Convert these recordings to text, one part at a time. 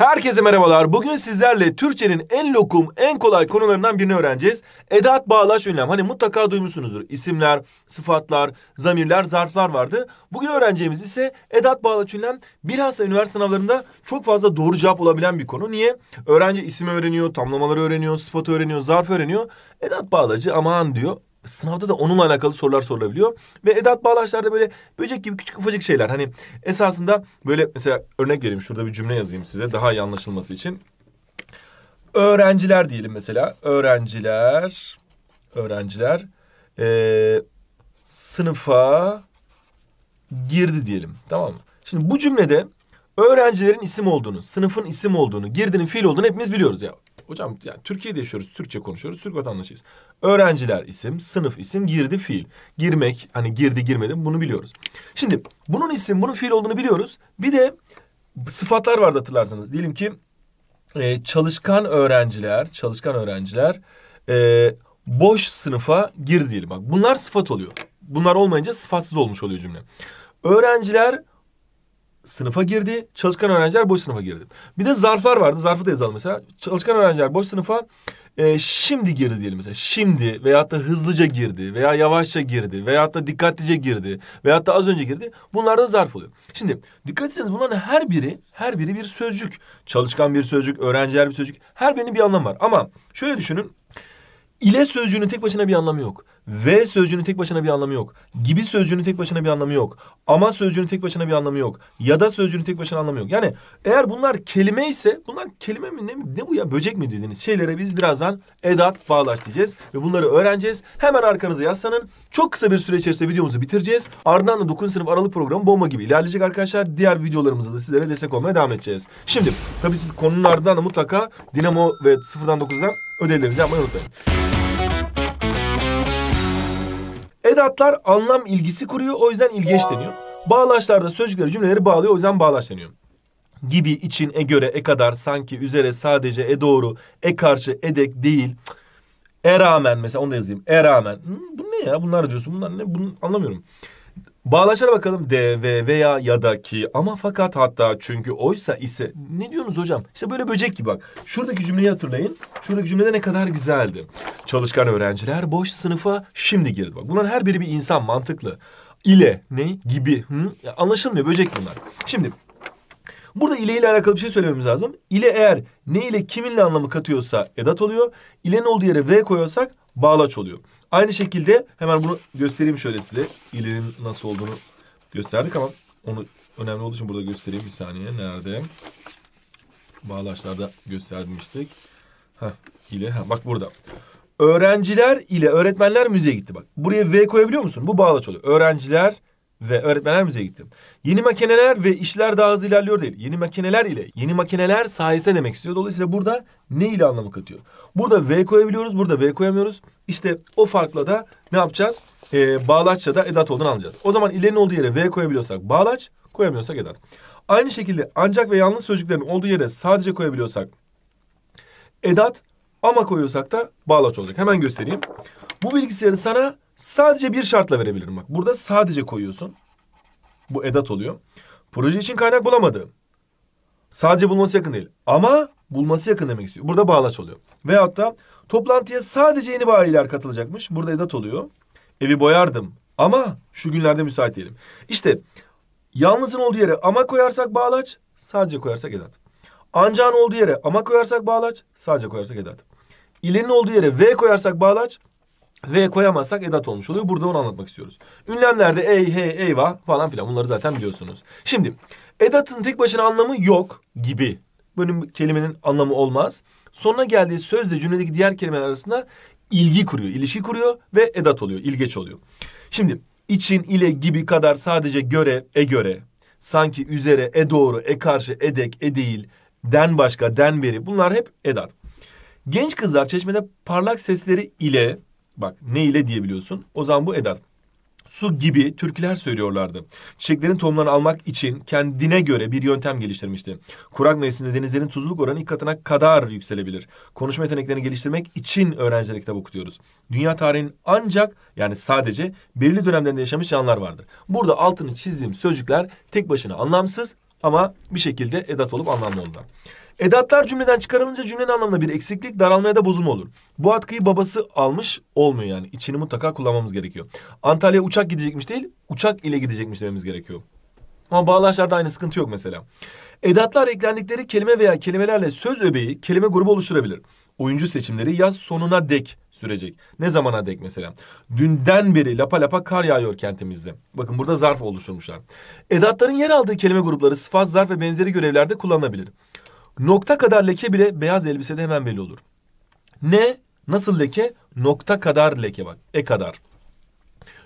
Herkese merhabalar. Bugün sizlerle Türkçenin en lokum, en kolay konularından birini öğreneceğiz. Edat bağlaç ünlem. Hani mutlaka duymuşsunuzdur. İsimler, sıfatlar, zamirler, zarflar vardı. Bugün öğreneceğimiz ise edat bağlaç ünlem. Bilhassa üniversite sınavlarında çok fazla doğru cevap olabilen bir konu. Niye? Öğrenci isim öğreniyor, tamlamaları öğreniyor, sıfatı öğreniyor, zarf öğreniyor. Edat bağlacı aman diyor sınavda da onunla alakalı sorular sorulabiliyor. Ve edat bağlaçlarda böyle böcek gibi küçük ufacık şeyler. Hani esasında böyle mesela örnek vereyim şurada bir cümle yazayım size daha iyi anlaşılması için. Öğrenciler diyelim mesela. Öğrenciler, öğrenciler ee, sınıfa girdi diyelim. Tamam mı? Şimdi bu cümlede öğrencilerin isim olduğunu, sınıfın isim olduğunu, girdinin fiil olduğunu hepimiz biliyoruz ya. Hocam yani Türkiye'de yaşıyoruz, Türkçe konuşuyoruz, Türk vatandaşıyız. Öğrenciler isim, sınıf isim, girdi fiil. Girmek, hani girdi girmedi bunu biliyoruz. Şimdi bunun isim, bunun fiil olduğunu biliyoruz. Bir de sıfatlar vardı hatırlarsanız. Diyelim ki e, çalışkan öğrenciler, çalışkan öğrenciler e, boş sınıfa girdi. diyelim. Bak bunlar sıfat oluyor. Bunlar olmayınca sıfatsız olmuş oluyor cümle. Öğrenciler sınıfa girdi. Çalışkan öğrenciler boş sınıfa girdi. Bir de zarflar vardı. Zarfı da yazalım mesela. Çalışkan öğrenciler boş sınıfa e, şimdi girdi diyelim mesela. Şimdi veyahut da hızlıca girdi veya yavaşça girdi veyahut da dikkatlice girdi veyahut da az önce girdi. Bunlar da zarf oluyor. Şimdi dikkat ederseniz bunların her biri her biri bir sözcük. Çalışkan bir sözcük, öğrenciler bir sözcük. Her birinin bir anlamı var. Ama şöyle düşünün. İle sözcüğünün tek başına bir anlamı yok. Ve sözcüğünün tek başına bir anlamı yok. Gibi sözcüğünün tek başına bir anlamı yok. Ama sözcüğünün tek başına bir anlamı yok. Ya da sözcüğünün tek başına anlamı yok. Yani eğer bunlar kelime ise bunlar kelime mi ne, ne bu ya böcek mi dediğiniz şeylere biz birazdan edat bağlaç Ve bunları öğreneceğiz. Hemen arkanızı yaslanın. Çok kısa bir süre içerisinde videomuzu bitireceğiz. Ardından da 9. sınıf aralık programı bomba gibi ilerleyecek arkadaşlar. Diğer videolarımızda da sizlere destek olmaya devam edeceğiz. Şimdi tabii siz konunun ardından da mutlaka Dinamo ve 0'dan 9'dan ödevlerinizi yapmayı unutmayın. Edatlar anlam ilgisi kuruyor o yüzden ilgeç deniyor. Bağlaçlarda sözcükleri cümleleri bağlıyor o yüzden bağlaç deniyor. Gibi, için, e göre, e kadar, sanki, üzere, sadece, e doğru, e karşı, edek, değil. E rağmen mesela onu da yazayım. E rağmen. Hmm, bu ne ya bunlar diyorsun bunlar ne bunu anlamıyorum. Bağlaçlara bakalım D, V veya ya da ki ama fakat hatta çünkü oysa ise ne diyorsunuz hocam? İşte böyle böcek gibi bak. Şuradaki cümleyi hatırlayın. Şuradaki cümlede ne kadar güzeldi. Çalışkan öğrenciler boş sınıfa şimdi girdi. Bak bunların her biri bir insan mantıklı. İle ne gibi hı? anlaşılmıyor böcek bunlar. Şimdi Burada ile ile alakalı bir şey söylememiz lazım. İle eğer ne ile kiminle anlamı katıyorsa edat oluyor. İle ne olduğu yere V koyuyorsak bağlaç oluyor. Aynı şekilde hemen bunu göstereyim şöyle size. İlinin nasıl olduğunu gösterdik ama onu önemli olduğu için burada göstereyim bir saniye. Nerede? Bağlaçlarda göstermiştik. Heh, ile ha bak burada. Öğrenciler ile öğretmenler müziğe gitti bak. Buraya V koyabiliyor musun? Bu bağlaç oluyor. Öğrenciler ve öğretmenler müzeye gittim. Yeni makineler ve işler daha hızlı ilerliyor değil. Yeni makineler ile yeni makineler sayesinde demek istiyor. Dolayısıyla burada ne ile anlamı katıyor? Burada V koyabiliyoruz, burada V koyamıyoruz. İşte o farkla da ne yapacağız? Ee, bağlaçla da edat olduğunu anlayacağız. O zaman ilerinin olduğu yere V koyabiliyorsak bağlaç, koyamıyorsak edat. Aynı şekilde ancak ve yalnız sözcüklerin olduğu yere sadece koyabiliyorsak edat ama koyuyorsak da bağlaç olacak. Hemen göstereyim. Bu bilgisayarı sana Sadece bir şartla verebilirim bak. Burada sadece koyuyorsun. Bu edat oluyor. Proje için kaynak bulamadım. Sadece bulması yakın değil. Ama bulması yakın demek istiyor. Burada bağlaç oluyor. Veyahut da toplantıya sadece yeni bayiler katılacakmış. Burada edat oluyor. Evi boyardım ama şu günlerde müsait değilim. İşte yalnızın olduğu yere ama koyarsak bağlaç, sadece koyarsak edat. Ancağın olduğu yere ama koyarsak bağlaç, sadece koyarsak edat. İlenin olduğu yere V koyarsak bağlaç, V koyamazsak edat olmuş oluyor. Burada onu anlatmak istiyoruz. Ünlemlerde ey, hey, eyvah falan filan bunları zaten biliyorsunuz. Şimdi edatın tek başına anlamı yok gibi. Bölüm kelimenin anlamı olmaz. Sonuna geldiği sözle cümledeki diğer kelimeler arasında ilgi kuruyor, ilişki kuruyor ve edat oluyor, ilgeç oluyor. Şimdi için ile gibi kadar sadece göre, e göre, sanki üzere, e doğru, e karşı, edek, e değil, den başka, den veri. bunlar hep edat. Genç kızlar çeşmede parlak sesleri ile Bak ne ile diyebiliyorsun. O zaman bu edat. Su gibi türküler söylüyorlardı. Çiçeklerin tohumlarını almak için kendine göre bir yöntem geliştirmişti. Kurak mevsiminde denizlerin tuzluluk oranı ilk katına kadar yükselebilir. Konuşma yeteneklerini geliştirmek için öğrencilere kitap okutuyoruz. Dünya tarihinin ancak yani sadece belirli dönemlerinde yaşamış canlılar vardır. Burada altını çizdiğim sözcükler tek başına anlamsız ama bir şekilde edat olup anlamlı onlar. Edatlar cümleden çıkarılınca cümlenin anlamında bir eksiklik, daralmaya da bozulma olur. Bu atkıyı babası almış olmuyor yani. İçini mutlaka kullanmamız gerekiyor. Antalya uçak gidecekmiş değil, uçak ile gidecekmiş dememiz gerekiyor. Ama bağlaçlarda aynı sıkıntı yok mesela. Edatlar eklendikleri kelime veya kelimelerle söz öbeği kelime grubu oluşturabilir. Oyuncu seçimleri yaz sonuna dek sürecek. Ne zamana dek mesela? Dünden beri lapa lapa kar yağıyor kentimizde. Bakın burada zarf oluşturmuşlar. Edatların yer aldığı kelime grupları sıfat, zarf ve benzeri görevlerde kullanılabilir. Nokta kadar leke bile beyaz elbisede hemen belli olur. Ne? Nasıl leke? Nokta kadar leke bak. E kadar.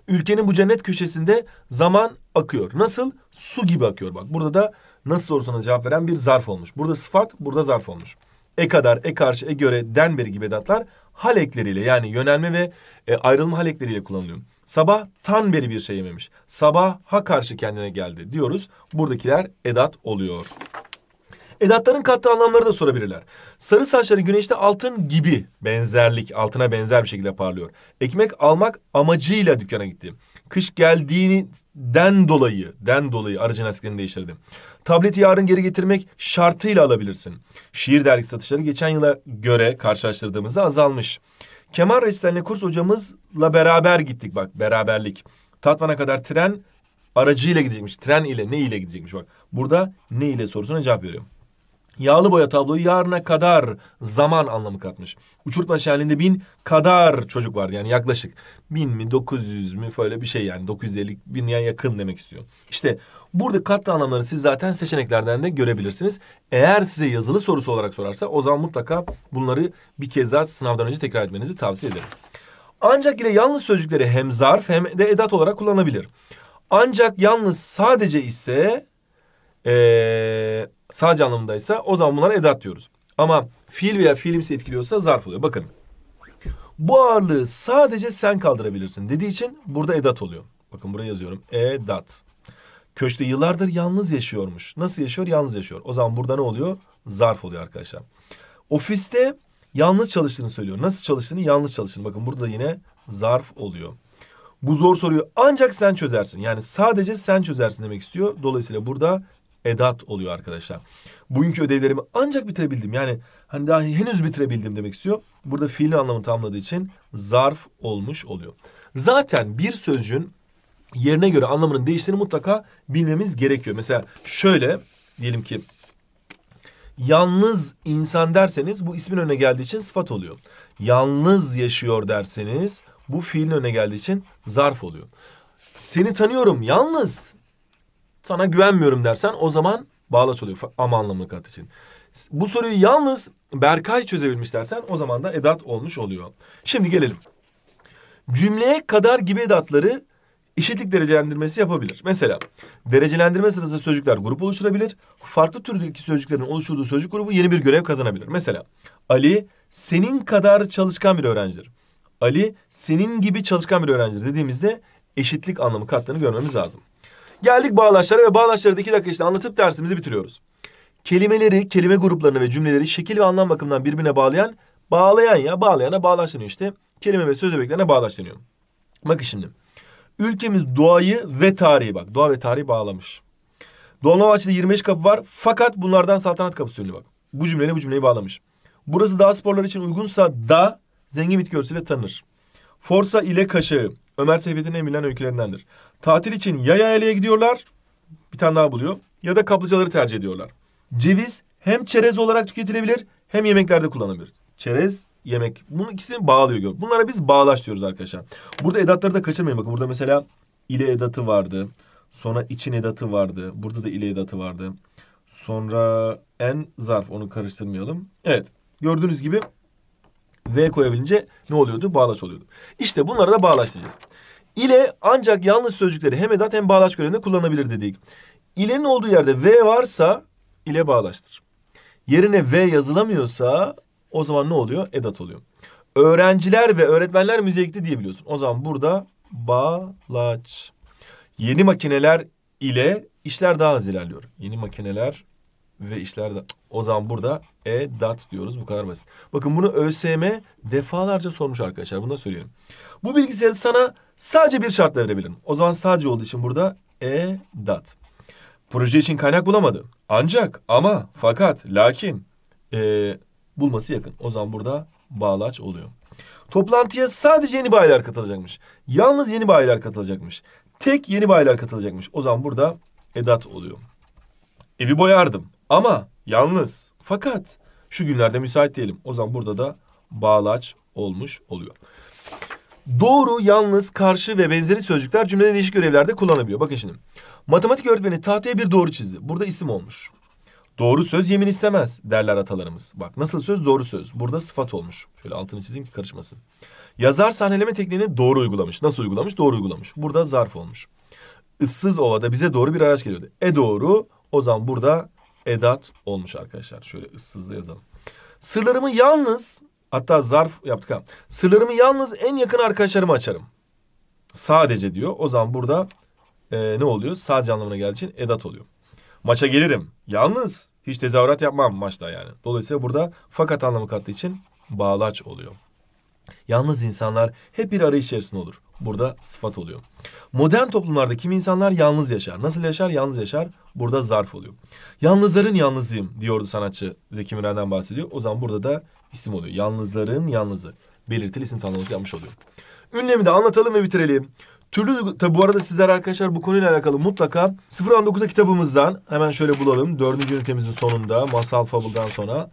Ülkenin bu cennet köşesinde zaman akıyor. Nasıl? Su gibi akıyor bak. Burada da nasıl sorusuna cevap veren bir zarf olmuş. Burada sıfat, burada zarf olmuş. E kadar, e karşı, e göre, denberi gibi edatlar hal ekleriyle yani yönelme ve e, ayrılma hal ekleriyle kullanılıyor. Sabah tan beri bir şey yememiş. Sabah ha karşı kendine geldi diyoruz. Buradakiler edat oluyor. Edatların kattığı anlamları da sorabilirler. Sarı saçları güneşte altın gibi benzerlik, altına benzer bir şekilde parlıyor. Ekmek almak amacıyla dükkana gittim. Kış geldiğinden dolayı, den dolayı aracın lastiklerini değiştirdim. Tableti yarın geri getirmek şartıyla alabilirsin. Şiir dergi satışları geçen yıla göre karşılaştırdığımızda azalmış. Kemal Reçsel'le kurs hocamızla beraber gittik bak beraberlik. Tatvan'a kadar tren aracıyla gidecekmiş. Tren ile ne ile gidecekmiş bak. Burada ne ile sorusuna cevap veriyorum. Yağlı boya tabloyu yarına kadar zaman anlamı katmış. Uçurtma şenliğinde bin kadar çocuk vardı yani yaklaşık. Bin mi 900 yüz mü böyle bir şey yani 950 binye yakın demek istiyor. İşte burada katlı anlamları siz zaten seçeneklerden de görebilirsiniz. Eğer size yazılı sorusu olarak sorarsa o zaman mutlaka bunları bir kez daha sınavdan önce tekrar etmenizi tavsiye ederim. Ancak ile yalnız sözcükleri hem zarf hem de edat olarak kullanabilir. Ancak yalnız sadece ise ee, sadece anlamındaysa o zaman bunlara edat diyoruz. Ama fiil veya fiilimsi etkiliyorsa zarf oluyor. Bakın bu ağırlığı sadece sen kaldırabilirsin dediği için burada edat oluyor. Bakın buraya yazıyorum. Edat. Köşte yıllardır yalnız yaşıyormuş. Nasıl yaşıyor? Yalnız yaşıyor. O zaman burada ne oluyor? Zarf oluyor arkadaşlar. Ofiste yalnız çalıştığını söylüyor. Nasıl çalıştığını? Yalnız çalıştığını. Bakın burada yine zarf oluyor. Bu zor soruyu ancak sen çözersin. Yani sadece sen çözersin demek istiyor. Dolayısıyla burada edat oluyor arkadaşlar. Bugünkü ödevlerimi ancak bitirebildim. Yani hani daha henüz bitirebildim demek istiyor. Burada fiil anlamını tamamladığı için zarf olmuş oluyor. Zaten bir sözcüğün yerine göre anlamının değiştiğini mutlaka bilmemiz gerekiyor. Mesela şöyle diyelim ki yalnız insan derseniz bu ismin önüne geldiği için sıfat oluyor. Yalnız yaşıyor derseniz bu fiilin önüne geldiği için zarf oluyor. Seni tanıyorum yalnız sana güvenmiyorum dersen o zaman bağlaç oluyor ama anlamını kat için. Bu soruyu yalnız Berkay çözebilmiş dersen o zaman da edat olmuş oluyor. Şimdi gelelim. Cümleye kadar gibi edatları eşitlik derecelendirmesi yapabilir. Mesela derecelendirme sırasında sözcükler grup oluşturabilir. Farklı türdeki sözcüklerin oluşturduğu sözcük grubu yeni bir görev kazanabilir. Mesela Ali senin kadar çalışkan bir öğrencidir. Ali senin gibi çalışkan bir öğrencidir dediğimizde eşitlik anlamı kattığını görmemiz lazım. Geldik bağlaçlara ve bağlaçları da iki dakika işte anlatıp dersimizi bitiriyoruz. Kelimeleri, kelime gruplarını ve cümleleri şekil ve anlam bakımından birbirine bağlayan, bağlayan ya bağlayana bağlaç işte. Kelime ve söz öbeklerine bağlaç Bakın şimdi. Ülkemiz doğayı ve tarihi bak. Doğa ve tarihi bağlamış. Dolmabahçe'de 25 kapı var fakat bunlardan saltanat kapısı ünlü bak. Bu cümleyle bu cümleyi bağlamış. Burası dağ sporları için uygunsa da zengin bitki örtüsüyle tanınır. Forsa ile kaşığı Ömer Seyfettin'in en bilinen öykülerindendir. Tatil için ya yaylaya gidiyorlar, bir tane daha buluyor ya da kaplıcaları tercih ediyorlar. Ceviz hem çerez olarak tüketilebilir hem yemeklerde kullanılabilir. Çerez, yemek. Bunun ikisini bağlıyor. Gör. Bunlara biz bağlaç diyoruz arkadaşlar. Burada edatları da kaçırmayın. Bakın burada mesela ile edatı vardı. Sonra için edatı vardı. Burada da ile edatı vardı. Sonra en zarf onu karıştırmayalım. Evet gördüğünüz gibi V koyabilince ne oluyordu? Bağlaç oluyordu. İşte bunlara da bağlaç ile ancak yalnız sözcükleri hem edat hem bağlaç görevinde kullanabilir dedik. İlenin olduğu yerde V varsa ile bağlaçtır. Yerine V yazılamıyorsa o zaman ne oluyor? Edat oluyor. Öğrenciler ve öğretmenler müziğe gitti diyebiliyorsun. O zaman burada bağlaç. Yeni makineler ile işler daha hızlı ilerliyor. Yeni makineler ve işlerde o zaman burada e dat diyoruz. Bu kadar basit. Bakın bunu ÖSYM defalarca sormuş arkadaşlar. Bunu da söyleyelim. Bu bilgisayarı sana sadece bir şartla verebilirim. O zaman sadece olduğu için burada e dat. Proje için kaynak bulamadı. Ancak ama fakat lakin e, bulması yakın. O zaman burada bağlaç oluyor. Toplantıya sadece yeni bayiler katılacakmış. Yalnız yeni bayiler katılacakmış. Tek yeni bayiler katılacakmış. O zaman burada edat oluyor. Evi boyardım. Ama yalnız fakat şu günlerde müsait diyelim. O zaman burada da bağlaç olmuş oluyor. Doğru, yalnız, karşı ve benzeri sözcükler cümlede değişik görevlerde kullanılabiliyor. Bakın şimdi. Matematik öğretmeni tahtaya bir doğru çizdi. Burada isim olmuş. Doğru söz yemin istemez derler atalarımız. Bak nasıl söz doğru söz. Burada sıfat olmuş. Şöyle altını çizeyim ki karışmasın. Yazar sahneleme tekniğini doğru uygulamış. Nasıl uygulamış? Doğru uygulamış. Burada zarf olmuş. Issız ovada bize doğru bir araç geliyordu. E doğru o zaman burada edat olmuş arkadaşlar. Şöyle ıssızda yazalım. Sırlarımı yalnız hatta zarf yaptık ha. Sırlarımı yalnız en yakın arkadaşlarıma açarım. Sadece diyor. O zaman burada e, ne oluyor? Sadece anlamına geldiği için edat oluyor. Maça gelirim. Yalnız hiç tezahürat yapmam maçta yani. Dolayısıyla burada fakat anlamı kattığı için bağlaç oluyor. Yalnız insanlar hep bir arayış içerisinde olur burada sıfat oluyor. Modern toplumlarda kim insanlar yalnız yaşar. Nasıl yaşar? Yalnız yaşar. Burada zarf oluyor. Yalnızların yalnızıyım diyordu sanatçı Zeki Müren'den bahsediyor. O zaman burada da isim oluyor. Yalnızların yalnızı. Belirtili isim tanımlaması yapmış oluyor. Ünlemi de anlatalım ve bitirelim. Türlü tabi bu arada sizler arkadaşlar bu konuyla alakalı mutlaka 0.9'a kitabımızdan hemen şöyle bulalım. Dördüncü ünitemizin sonunda Masal Fabul'dan sonra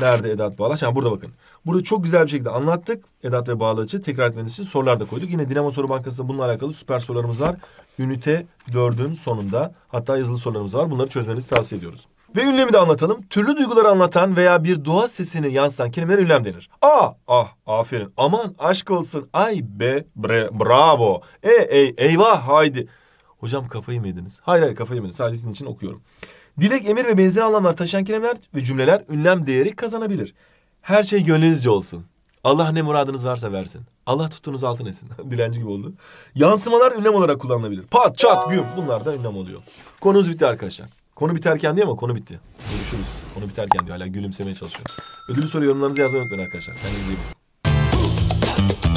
Nerede Edat Bağlaç? Ha burada bakın. Burada çok güzel bir şekilde anlattık. Edat ve Bağlaç'ı tekrar etmeniz için sorular da koyduk. Yine Dinamo Soru Bankası'nda bununla alakalı süper sorularımız var. Ünite 4'ün sonunda hatta yazılı sorularımız var. Bunları çözmenizi tavsiye ediyoruz. Ve ünlemi de anlatalım. Türlü duyguları anlatan veya bir doğa sesini yansıtan kelimeler ünlem denir. A, ah, aferin, aman, aşk olsun, ay, be, bre, bravo, e, ey, eyvah, haydi. Hocam kafayı mı yediniz? Hayır hayır kafayı mı yediniz? Sadece sizin için okuyorum. Dilek, emir ve benzeri anlamlar taşıyan kelimeler ve cümleler ünlem değeri kazanabilir. Her şey gönlünüzce olsun. Allah ne muradınız varsa versin. Allah tuttuğunuz altın etsin. Dilenci gibi oldu. Yansımalar ünlem olarak kullanılabilir. Pat, çat, güm. Bunlar da ünlem oluyor. Konumuz bitti arkadaşlar. Konu biterken diyor ama konu bitti. Görüşürüz. Konu biterken diyor. Hala gülümsemeye çalışıyor. Ödülü soru yorumlarınızı yazmayı unutmayın arkadaşlar. Kendinize iyi